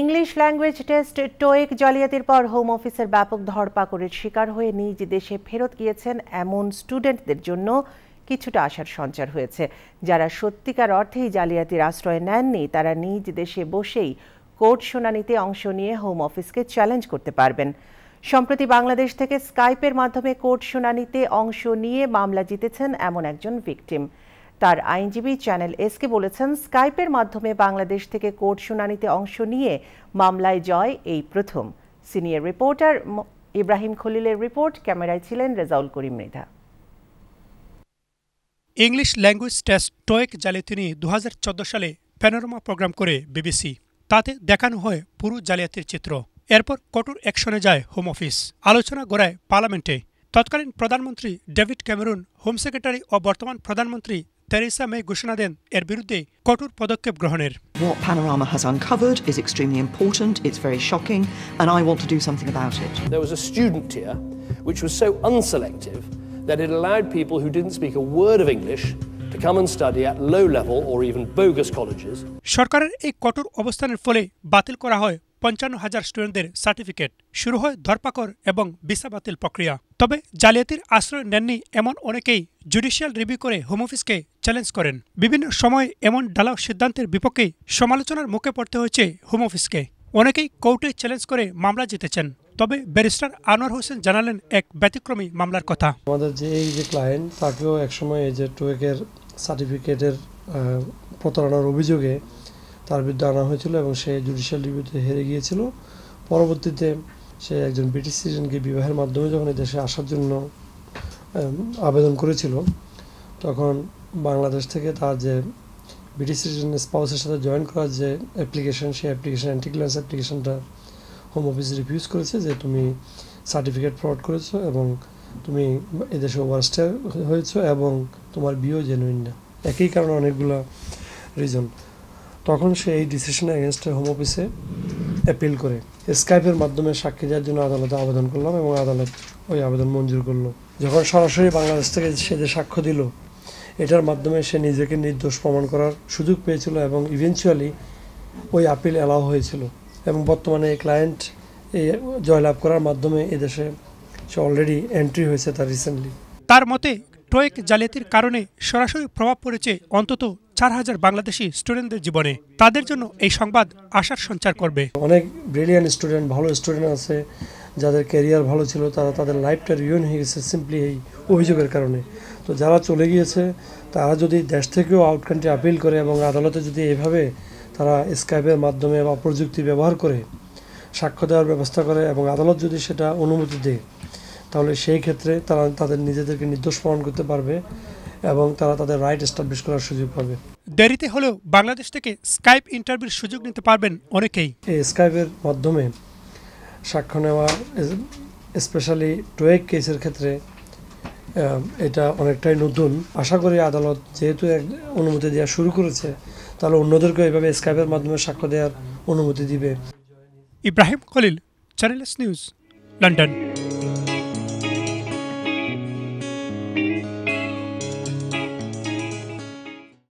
English language test টোয়েক জালিয়াতির পর home অফিসের ব্যাপক ধরপাকড়ের শিকার হয়ে নিজ দেশে ফেরত গিয়েছেন এমন স্টুডেন্টদের জন্য কিছুটা আশার সঞ্চার হয়েছে যারা সত্যিকার অর্থেই জালিয়াতির আশ্রয় নেননি তারা নিজ দেশে বসেই কোর্ট শুনানিতে অংশ নিয়ে হোম অফিসকে চ্যালেঞ্জ করতে পারবেন সম্প্রতি বাংলাদেশ থেকে স্কাইপের মাধ্যমে কোর্ট শুনানিতে অংশ নিয়ে মামলা জিতেছেন এমন একজন ভিকটিম তার আইনজীবী চ্যানেল এসকে বলেছেন স্কাইপের মাধ্যমে বাংলাদেশ থেকে কোর্ট শুনানিতে অংশ নিয়ে মামলায় জয় এই প্রথম সিনিয়র রিপোর্টার ইব্রাহিম খলিলের রিপোর্ট ক্যামেরায় ছিলেন Rezaul Karim Mridha English language test TOEIC জালে তিনি দু সালে প্যানোরামা প্রোগ্রাম করে বিবিসি তাতে দেখানো হয় পুরো জালিয়াতির চিত্র এরপর কঠোর অ্যাকশনে যায় হোম অফিস আলোচনা গড়ায় পার্লামেন্টে তৎকালীন প্রধানমন্ত্রী ডেভিড ক্যামেরুন হোম সেক্রেটারি ও বর্তমান প্রধানমন্ত্রী Theresa May ঘোষণা দেন এর বিরুদ্ধে কঠোর পদক্ষেপ গ্রহণের What Panorama has uncovered is extremely important, it's very shocking, and I want to do something about it. There was a student here which was so unselective that it allowed people who didn't speak a word of English to come and study at low level or even bogus colleges. সরকারের এই কঠোর অবস্থানের ফলে বাতিল করা হয় পঞ্চান্ন হাজার স্টুডেন্টদের সার্টিফিকেট শুরু হয় ধরপাকড় এবং ভিসা বাতিল প্রক্রিয়া তবে জালিয়াতির আশ্রয় নেননি এমন অনেকেই জুডিশিয়াল রিভিউ করে হোম অফিসকে চ্যালেঞ্জ করেন বিভিন্ন সময় এমন ডালাও সিদ্ধান্তের বিপক্ষে সমালোচনার মুখে পড়তে হয়েছে হোম অফিসকে অনেকেই কোর্টে চ্যালেঞ্জ করে মামলা জিতেছেন তবে ব্যারিস্টার আনোয়ার হোসেন জানালেন এক ব্যতিক্রমী মামলার কথা আমাদের যে এই যে ক্লায়েন্ট তাকেও একসময় এই যে টুয়েকের সার্টিফিকেটের প্রতারণার অভিযোগে তার বিরুদ্ধে আনা হয়েছিল এবং সে জুডিশিয়াল রিভিউতে হেরে গিয়েছিল পরবর্তীতে সে একজন ব্রিটিশ সিটিজেনকে বিবাহের মাধ্যমে যখন এই দেশে আসার জন্য আবেদন করেছিল তখন বাংলাদেশ থেকে তার যে ব্রিটিশ সিটিজেন স্পাউসের সাথে জয়েন করার যে অ্যাপ্লিকেশন সেই অ্যাপ্লিকেশন অ্যান্টিক্লাস অ্যাপ্লিকেশনটা হোম অফিস রিফিউজ করেছে যে তুমি সার্টিফিকেট ফ্রড করেছো এবং তুমি এদেশে ওভারস্টে হয়েছো এবং তোমার বিয়েও জেনুইন না একই কারণে অনেকগুলো রিজন তখন সে এই ডিসিশনের এগেনস্টে হোম অফিসে অ্যাপিল করে স্কাইপের মাধ্যমে সাক্ষী দেওয়ার জন্য আদালতে আবেদন করলাম এবং আদালত ওই আবেদন মঞ্জুর করলো যখন সরাসরি বাংলাদেশ থেকে সে যে সাক্ষ্য দিল এটার মাধ্যমে সে নিজেকে নির্দোষ প্রমাণ করার সুযোগ পেয়েছিল এবং ইভেনচুয়ালি ওই আপিল অ্যালাউ হয়েছিল এবং বর্তমানে এই ক্লায়েন্ট এই জয়লাভ করার মাধ্যমে এদেশে সে অলরেডি এন্ট্রি হয়েছে তার রিসেন্টলি তার মতে ট্রয়েক জালিয়াতির কারণে সরাসরি প্রভাব পড়েছে অন্তত চার হাজার বাংলাদেশি স্টুডেন্টদের জীবনে তাদের জন্য এই সংবাদ আশার সঞ্চার করবে অনেক ব্রিলিয়ান্ট স্টুডেন্ট ভালো স্টুডেন্ট আছে যাদের ক্যারিয়ার ভালো ছিল তারা তাদের লাইফটা রিউন হয়ে গেছে সিম্পলি এই অভিযোগের কারণে তো যারা চলে গিয়েছে তারা যদি দেশ থেকেও আউটকান্ট্রি আপিল করে এবং আদালতে যদি এভাবে তারা স্কাইপের মাধ্যমে বা প্রযুক্তি ব্যবহার করে সাক্ষ্য দেওয়ার ব্যবস্থা করে এবং আদালত যদি সেটা অনুমতি দেয় তাহলে সেই ক্ষেত্রে তারা তাদের নিজেদেরকে নির্দোষ প্রমাণ করতে পারবে এবং তারা তাদের রাইট এস্টাবলিশ করার সুযোগ পাবে দেরিতে হলেও বাংলাদেশ থেকে স্কাইপ ইন্টারভিউর সুযোগ নিতে পারবেন অনেকেই এই স্কাইপের মাধ্যমে সাক্ষ্য নেওয়া স্পেশালি টোয়েক কেসের ক্ষেত্রে এটা অনেকটাই নতুন আশা করি আদালত যেহেতু অনুমতি দেওয়া শুরু করেছে তাহলে অন্যদেরকে এইভাবে স্কাইপের মাধ্যমে সাক্ষ্য দেওয়ার অনুমতি দিবে Ibrahim Khalil Channel S News London